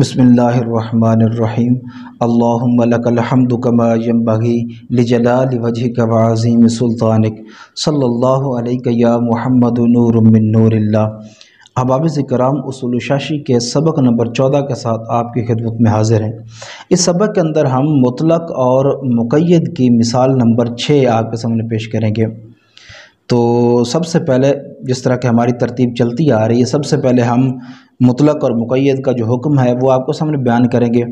बसमीम अल्लाकमद कमा यम्बी लजलाल सल्ला महमद नूरमिनूरल्ला अबाब कराम उसूल शाशी के सबक नंबर चौदह के साथ आपकी खिदमत में हाजिर हैं इस सबक के अंदर हम मुतलक और मुक़ैद की मिसाल नंबर छः आपके सामने पेश करेंगे तो सबसे पहले जिस तरह की हमारी तरतीब चलती आ रही है सबसे पहले हम मुतलक और मुक़ैद का जो हुक्म है वो आपको सामने बयान करेंगे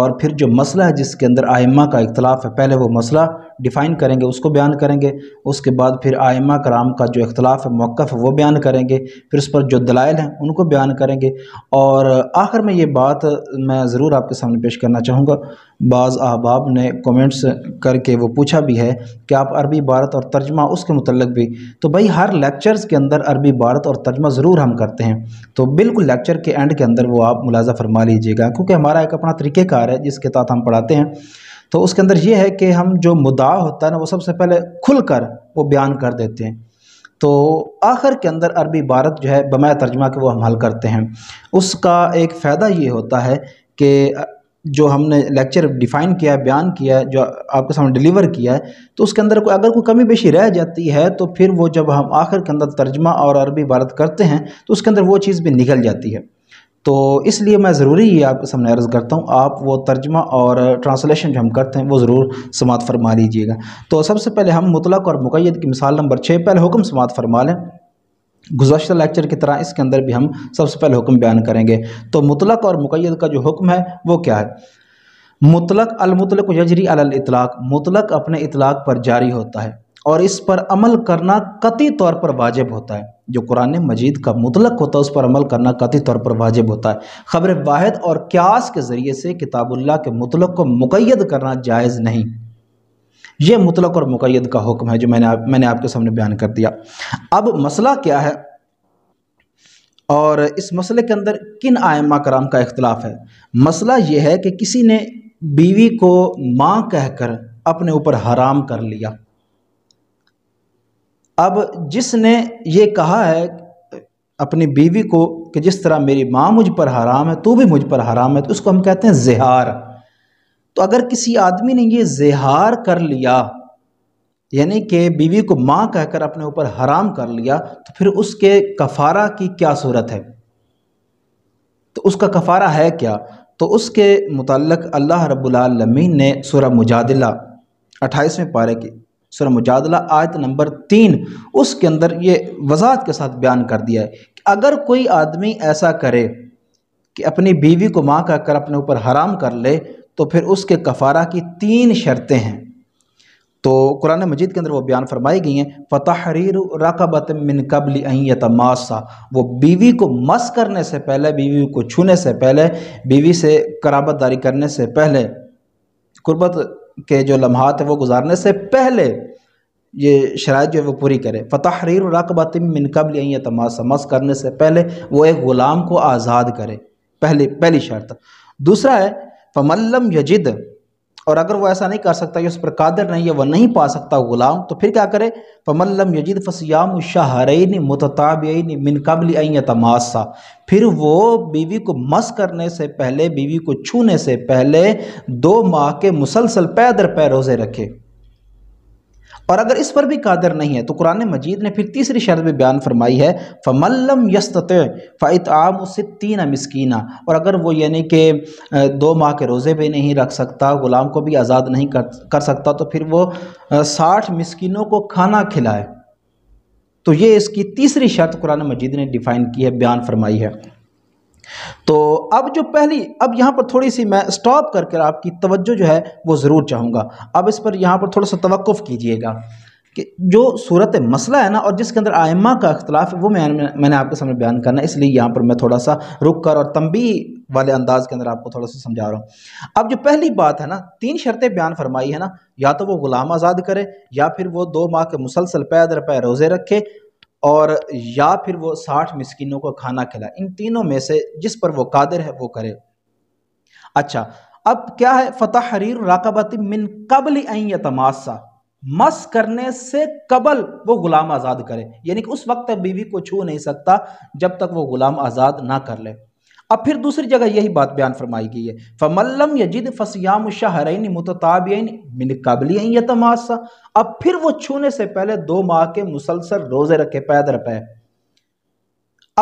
और फिर जो मसला है जिसके अंदर आइम्मा का इख्तलाफ है पहले वो मसला डिफ़ाइन करेंगे उसको बयान करेंगे उसके बाद फिर आयमा कराम का जो इख्तलाफ है मौक़ है वो बयान करेंगे फिर उस पर जो दलाइल हैं उनको बयान करेंगे और आखिर में ये बात मैं ज़रूर आपके सामने पेश करना चाहूँगा बाज़ अहबाब ने कमेंट्स करके वो पूछा भी है कि आप अरबी भारत और तर्जमा उसके मतलब भी तो भाई हर लेक्चर्स के अंदर अरबी भारत और तर्जमा ज़रूर हम करते हैं तो बिल्कुल लेक्चर के एंड के अंदर वो आप मुलाजा फरमा लीजिएगा क्योंकि हमारा एक अपना तरीक़ेकार है जिसके तहत हम पढ़ाते हैं तो उसके अंदर ये है कि हम जो मुदा होता है ना वो सबसे पहले खुल कर वो बयान कर देते हैं तो आखिर के अंदर अरबी इबारत जो है बमाया तर्जमा के वो हम हल करते हैं उसका एक फ़ायदा ये होता है कि जो हमने लेक्चर डिफ़ाइन किया है बयान किया है जो आपके सामने डिलीवर किया है तो उसके अंदर कोई अगर कोई कमी बेशी रह जाती है तो फिर वो जब हम आखिर के अंदर तर्जमा और अरबी इबारत करते हैं तो उसके अंदर वो चीज़ भी निकल जाती है तो इसलिए मैं ज़रूरी ये आपके सामने अर्ज़ करता हूँ आप वो तर्जमा और ट्रांसलेशन जो हम करते हैं वो ज़रूर समात फरमा लीजिएगा तो सबसे पहले हम मुतलक और मुकैद की मिसाल नंबर छः पहले हुक्म समात फरमा लें गुजशत लेक्चर की तरह इसके अंदर भी हम सबसे पहले हुक्म बयान करेंगे तो मुतलक और मुकैद का जो हुक्म है वो क्या है मुतलक अलमुतलक यजरी अल इतलाक मुतलक अपने इतलाक पर जारी होता है और इस पर अमल करना कति तौर पर वाजिब होता है जो कुरान मजीद का मुतलक होता है उस पर अमल करना कति तौर पर वाजिब होता है ख़बर वाहद और क्यास के ज़रिए से किताबुल्ला के मुतलक को मुकैद करना जायज़ नहीं ये मुतलक और मुकैद का हुक्म है जो मैंने आप, मैंने आपके सामने बयान कर दिया अब मसला क्या है और इस मसले के अंदर किन आयमा कराम का इख्तलाफ है मसला यह है कि किसी ने बीवी को माँ कहकर अपने ऊपर हराम कर लिया अब जिसने ये कहा है अपनी बीवी को कि जिस तरह मेरी माँ मुझ पर हराम है तू भी मुझ पर हराम है तो उसको हम कहते हैं जहार तो अगर किसी आदमी ने ये जहार कर लिया यानी कि बीवी को माँ कहकर अपने ऊपर हराम कर लिया तो फिर उसके कफारा की क्या सूरत है तो उसका कफारा है क्या तो उसके मुतलक अल्लाह रब्बुल ने सूरह मुजादिला अट्ठाईसवें पारे की सुर मुजादला आयत नंबर तीन उसके अंदर ये वजाहत के साथ बयान कर दिया है कि अगर कोई आदमी ऐसा करे कि अपनी बीवी को माँ का कर अपने ऊपर हराम कर ले तो फिर उसके कफ़ारा की तीन शर्तें हैं तो कुरान मजीद के अंदर वो बयान फरमाई गई हैं फ़तहरीर रकबत मिन कबल यतमासा वो बीवी को मस करने से पहले बीवी को छूने से पहले बीवी से कराबत दारी करने से पहले कुर्बत के जो लम्हात हैं वो गुजारने से पहले ये शरात जो है वो पूरी करे फ़तहरीर रकबतिम मिनकबल यही तमास मस करने से पहले वो एक ग़ुलाम को आज़ाद करे पहली पहली शर्त दूसरा है फमल्लम यजिद और अगर वो ऐसा नहीं कर सकता कि उस पर कादर नहीं है वह नहीं पा सकता गुलाम तो फिर क्या करे पमल्लम यजीद फसियाम शाहरैन मतताबीन मिन कबल तमाशा फिर वो बीवी को मस करने से पहले बीवी को छूने से पहले दो माह के मुसलसल पैदर पैरों से रखे और अगर इस पर भी कादर नहीं है तो कुरान मजीद ने फिर तीसरी शर्त भी बयान फरमाई है फ़मल्लम यस्त फ़ैत आम उससे तीन मस्कीना और अगर वो यानी कि दो माह के रोज़े भी नहीं रख सकता ग़ुलाम को भी आज़ाद नहीं कर, कर सकता तो फिर वो साठ मस्किनों को खाना खिलाए तो ये इसकी तीसरी शर्त कुरान मजीद ने डिफ़ाइन की है बयान फरमाई है तो अब जो पहली अब यहाँ पर थोड़ी सी मैं स्टॉप करके आपकी तवज्जो जो है वो ज़रूर चाहूँगा अब इस पर यहाँ पर थोड़ा सा तवक़ कीजिएगा कि जो सूरत मसला है ना और जिसके अंदर आयमा का अख्तिलाफ है वो मैं मैंने आपके सामने बयान करना है इसलिए यहाँ पर मैं थोड़ा सा रुक कर और तंबी वाले अंदाज के अंदर आपको थोड़ा सा समझा रहा हूँ अब जो पहली बात है ना तीन शर्तें बयान फरमाई है ना या तो वो ग़ुलाम आज़ाद करे या फिर वो दो माह के मुसलसल पैदर पैर रोज़े रखे और या फिर वो साठ मिसकिनों को खाना खिलाए इन तीनों में से जिस पर वो कादिर है वो करे अच्छा अब क्या है फतह हरीर राकबत मिन कबल तमाशा मस करने से कबल वो गुलाम आज़ाद करे यानी कि उस वक्त तक बीवी को छू नहीं सकता जब तक वो गुलाम आज़ाद ना कर ले अब फिर दूसरी जगह यही बात बयान फरमाई गई है फमल्लम यजिद फसयाम शाहरैन मुतताबियन मिन कबली तमाशा अब फिर वो छूने से पहले दो माह के मुसलसल रोज़े रखे पैदर पे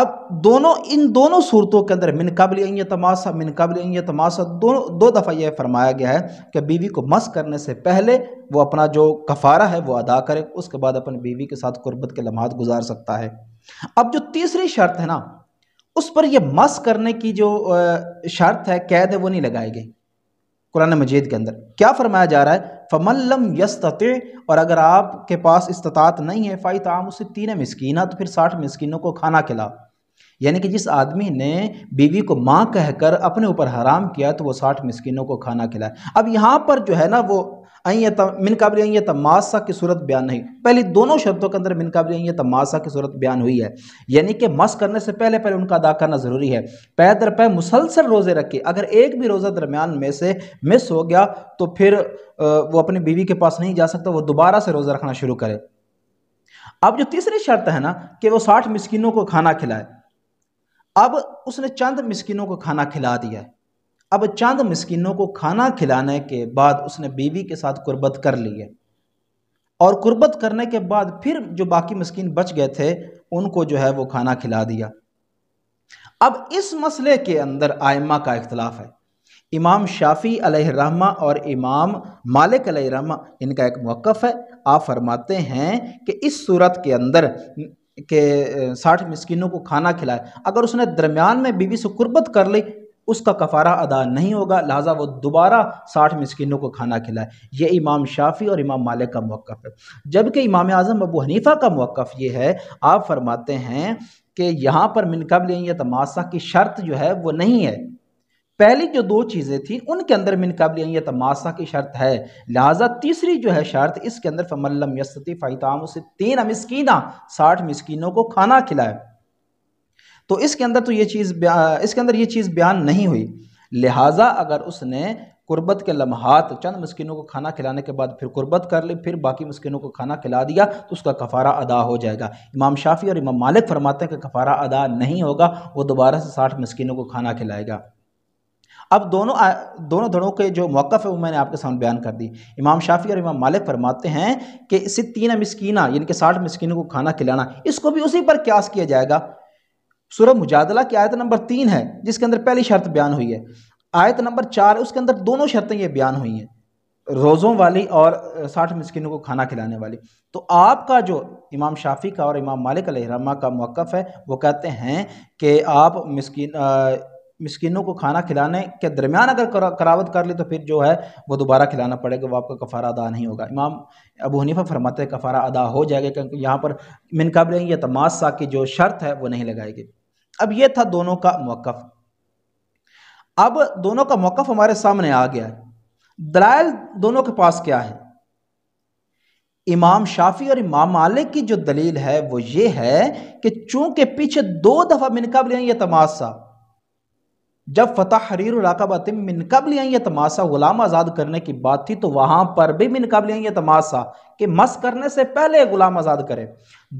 अब दोनों इन दोनों सूरतों के अंदर मिन कबल तमाशा मिन कबल तमाशा दोनों दो दफ़ा यह फरमाया गया है कि बीवी को मस करने से पहले वो अपना जो कफारा है वो अदा करे उसके बाद अपन बीवी के साथ कुर्बत के लम्हात गुजार सकता है अब जो तीसरी शर्त है ना उस पर यह मस करने की जो शर्त है कैद है वो नहीं लगाई गई कुरान मजीद के अंदर क्या फरमाया जा रहा है फमल्लम यस्तते और अगर आपके पास इस्तात नहीं है फ़ाई तमाम उसे तीन मस्किना तो फिर साठ मस्किनों को खाना खिलाओ यानी कि जिस आदमी ने बीवी को माँ कहकर अपने ऊपर हराम किया तो वो साठ मस्किनों को खाना खिलाए अब यहाँ पर जो है ना वो अं मिनकाबिल अयत तमाशा की सूरत बयान नहीं पहले दोनों शब्दों के अंदर मिनकाबिल अयत तमाशा की सूरत बयान हुई है यानी कि मस करने से पहले पहले उनका अदा करना ज़रूरी है पै दर पै मुसलसल रोज़े रखे अगर एक भी रोज़ा दरमियान में से मिस हो गया तो फिर वो अपनी बीवी के पास नहीं जा सकता वो दोबारा से रोज़ा रखना शुरू करे अब जो तीसरी शर्त है ना कि वो साठ मिस्किनों को खाना खिलाए अब उसने चंद मिस्किनों को खाना खिला दिया है अब चंद मस्किनों को खाना खिलाने के बाद उसने बीवी के साथ कुर्बत कर ली है और कुर्बत करने के बाद फिर जो बाकी मस्किन बच गए थे उनको जो है वो खाना खिला दिया अब इस मसले के अंदर आयमा का इख्तलाफ है इमाम शाफ़ी रहमा और इमाम मालिक रहमा इनका एक मौक़ है आप फरमाते हैं कि इस सूरत के अंदर के साठ मस्किनों को खाना खिलाए अगर उसने दरमियान में बीवी से कुर्बत कर ली उसका कफ़ारा अदा नहीं होगा लिहाजा वो दोबारा साठ मिसकिनों को खाना खिलाए ये इमाम शाफ़ी और इमाम मालिक का मौक़ है जबकि इमाम आज़म अबू हनीफ़ा का मौक़ ये है आप फरमाते हैं कि यहाँ पर मिनकबल या तमाशा की शर्त जो है वो नहीं है पहली जो दो चीज़ें थी उनके अंदर मिन काबिल तमाशा की शर्त है लिहाजा तीसरी जो है शर्त इसके अंदर फमल्लम यस्ती फ़ैताम उसे तीन मिसकीना साठ मिसकीनों को खाना खिलाए तो इसके अंदर तो ये चीज़ इसके अंदर ये चीज़ बयान नहीं हुई लिहाजा अगर उसने कुर्बत के लम्हात चंद मस्किनों को खाना खिलाने के बाद फिर कुर्बत कर ली फिर बाकी मस्किनों को खाना खिला दिया तो उसका कफ़ारा अदा हो जाएगा इमाम शाफी और इमाम मालिक फरमाते हैं कि कफ़ारा अदा नहीं होगा वो दोबारा से साठ मस्किनों को खाना खिलाएगा अब दोनों दोनों धड़ों के जो मौक़ है वो मैंने आपके सामने बयान कर दी इमाम शाफी और इमाम मालिक फरमाते हैं कि इसी तीन मस्कीना यानी कि साठ मस्किनों को खाना खिलाना इसको भी उसी पर क्यास किया जाएगा सूरह मुजादला की आयत नंबर तीन है जिसके अंदर पहली शर्त बयान हुई है आयत नंबर चार उसके अंदर दोनों शर्तें ये बयान हुई हैं रोज़ों वाली और साठ मस्किनों को खाना खिलाने वाली तो आपका जो इमाम शाफी का और इमाम मालिक अलहरमा का मौक़ है वो कहते हैं कि आप मस्किन मस्किनों को खाना खिलाने के दरमियान अगर करावत कर ले तो फिर जो है वो दोबारा खिलाना पड़ेगा वो आपका कफ़ारा अदा नहीं होगा इमाम अबू हनीफा फरमाते कफ़ारा अदा हो जाएगा क्योंकि यहाँ पर मिनकबल या तमाशा की जो शर्त है वो नहीं लगाएगी अब यह था दोनों का मौकफ अब दोनों का मौकफ हमारे सामने आ गया है दलाइल दोनों के पास क्या है इमाम शाफी और इमाम मालिक की जो दलील है वो ये है कि चूंकि पीछे दो दफ़ा मिनकबल यह तमाशा जब फतेह हरीर रकबत मिनकबल तमाशा गुलाम आज़ाद करने की बात थी तो वहाँ पर भी मिनकबल तमाशा के मस करने से पहले गुलाम आज़ाद करे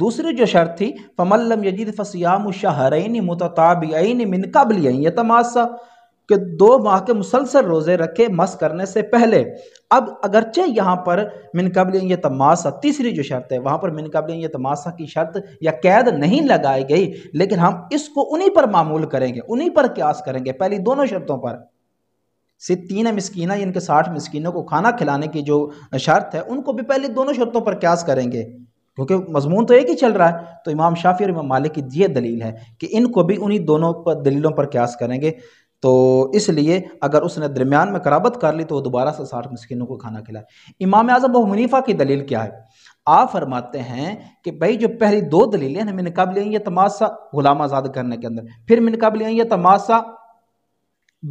दूसरी जो शर्त थी फमल्लम यजीद फसियाम शहरैन मतताबीन मिनकबल तमाशा कि दो माह के मुसलसल रोज़े रखे मस करने से पहले अब अगरचे यहाँ पर मिनकबल ये तमाशा तीसरी जो शर्त है वहाँ पर मिनकबल ये तमाशा की शर्त या कैद नहीं लगाई गई लेकिन हम इसको उन्हीं पर मामूल करेंगे उन्हीं पर क्यास करेंगे पहली दोनों शर्तों पर सिद्दीन मस्किन इनके साठ मस्किनों को खाना खिलाने की जो शर्त है उनको भी पहले दोनों शर्तों पर क्यास करेंगे क्योंकि मजमून तो एक ही चल रहा है तो इमाम शाफी और इमाम मालिक की ये दलील है कि इनको भी उन्हीं दोनों पर दलीलों पर क्यास करेंगे तो इसलिए अगर उसने दरमियान में कराबत कर ली तो वो दोबारा से साठ मस्किनों को खाना खिलाए इमाम आज़म व मुनीफा की दलील क्या है आप फरमाते हैं कि भाई जो पहली दो दलीलें हैं मैंने कब लिया तमाशा गुलाम आज़ाद करने के अंदर फिर मैंने कब लिया तमाशा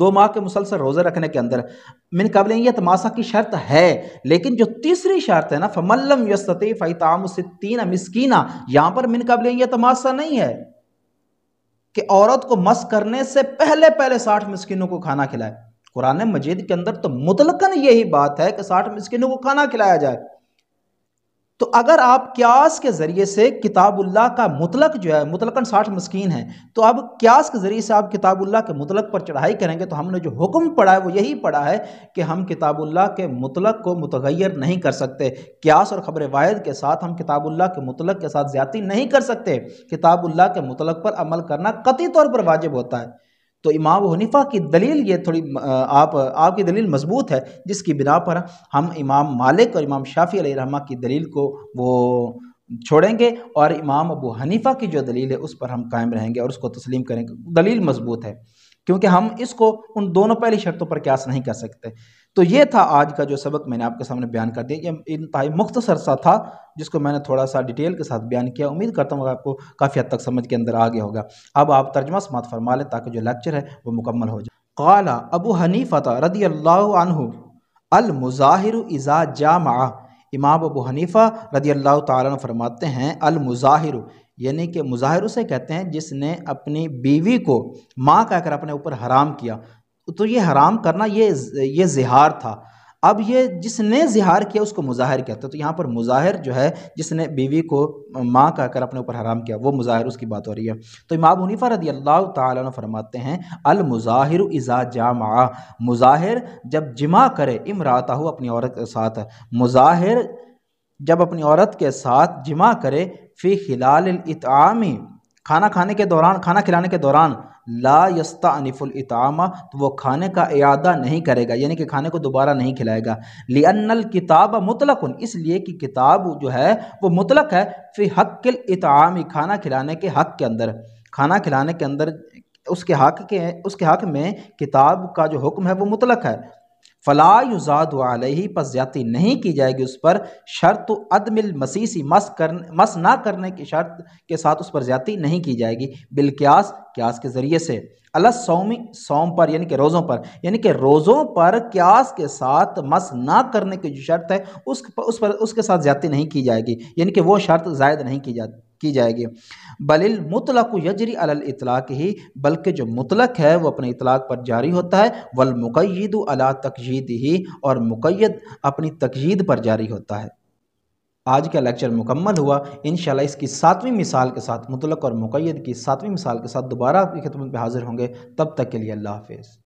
दो माह के मुसलसल रोज़े रखने के अंदर मिन कब लिया तमाशा की शर्त है लेकिन जो तीसरी शर्त है ना फमल्लम यस्तफ़ फ़ैताम से यहाँ पर मिन कब यह तमाशा नहीं है कि औरत को मस करने से पहले पहले साठ मिसकिनों को खाना खिलाए कुरान मजीद के अंदर तो मुतलकन यही बात है कि साठ मिसकिनों को खाना खिलाया जाए तो अगर आप क्यास के ज़रिए से किताबुल्ला का मुतलक जो है मुतलकन साठ मस्किन है तो अब क्यास के ज़रिए से आप किताबुल्ला के मुतलक पर चढ़ाई करेंगे तो हमने जो हुक्म पढ़ा है वो यही पढ़ा है कि हम किताबुल्ला के मुतलक को मुतगैर नहीं कर सकते क्यास और ख़बर वायद के साथ हम किताबुल्ला के मुतलक के साथ ज़्यादा नहीं कर सकते किताबुल्ला के मुतलक पर अमल करना कती तौर पर वाजिब होता है तो इमाम हनीफा की दलील ये थोड़ी आप आपकी दलील मजबूत है जिसकी बिना पर हम इमाम मालिक और इमाम शाफ़ी रहमा की दलील को वो छोड़ेंगे और इमाम अबू हनीफा की जो दलील है उस पर हम कायम रहेंगे और उसको तस्लीम करेंगे दलील मजबूत है क्योंकि हम इसको उन दोनों पहली शर्तों पर क्यास नहीं कर सकते तो ये था आज का जो सबक मैंने आपके सामने बयान कर दिया ये इनता मुख्तसर सा था जिसको मैंने थोड़ा सा डिटेल के साथ बयान किया उम्मीद करता हूँ आपको काफ़ी हद तक समझ के अंदर आ गया होगा अब आप तर्जमा समात फरमा लें ताकि जो लेक्चर है वो मुकम्मल हो जाए कला अबू हनीफ़ता रदी अल्लाह अलमुज़ाहिर इज़ा जामा इमाम अबू हनीफ़ा रदी अल्लाह तरमाते फरमाते हैं अलमुज़ाहिर यानी कि मुज़ाहिर उसे कहते हैं जिसने अपनी बीवी को माँ कहकर अपने ऊपर हराम किया तो ये हराम करना ये ये जिहार था अब ये जिसने जिहार किया उसको मुजाहिर कहते हैं तो यहाँ पर मुजाहिर जो है जिसने बीवी को माँ कहकर अपने ऊपर हराम किया वो मुजाहिर उसकी बात हो रही है तो इमाम हनीफा रदी अल्लाह ताला फरमाते हैं अल मुजाहिर इज़ा जामा मुजाहिर जब जिमा करे इमराता हो अपनी औरत के साथ मुजाहिर जब अपनी औरत के साथ जिमा करे फ़ी खिलाल इतामी खाना खाने के दौरान खाना खिलाने के दौरान ला यस्ता इतामा तो वो खाने का अदा नहीं करेगा यानी कि खाने को दोबारा नहीं खिलाएगा लियनल किताब मुतलक इसलिए कि किताब जो है वो मुतलक है फिर हक्ल इतम खाना खिलाने के हक के अंदर खाना खिलाने के अंदर उसके हक के उसके हक में किताब का जो हुक्म है वो मुतलक है फ़ला ही वाली पर ज़्यादा नहीं की जाएगी उस पर शर्त अदमिल मसीसी मस कर मस ना करने की शर्त के साथ उस पर ज़्यादा नहीं की जाएगी बिलक्यास क्यास के ज़रिए से अला सौमी सौम पर यानी कि रोज़ों पर यानी कि रोज़ों पर क्यास के साथ मस ना करने की जो शर्त है उस पर उस पर उसके साथ ज़्यादा नहीं की जाएगी यानी कि वो शर्त जायद नहीं की जाती की जाएगी बलिल मुतलक यजरी अल इतलाक ही बल्कि जो मुतलक है वो अपने इतलाक पर जारी होता है वल मुकैद अला तकजीद ही और मुकैद अपनी तकजीद पर जारी होता है आज का लेक्चर मुकम्मल हुआ इन इसकी सातवीं मिसाल के साथ मुतलक और मुकैद की सातवीं मिसाल के साथ दोबारा आपकी खिदमत में हाजिर होंगे तब तक के लिए अल्लाह हाफिज़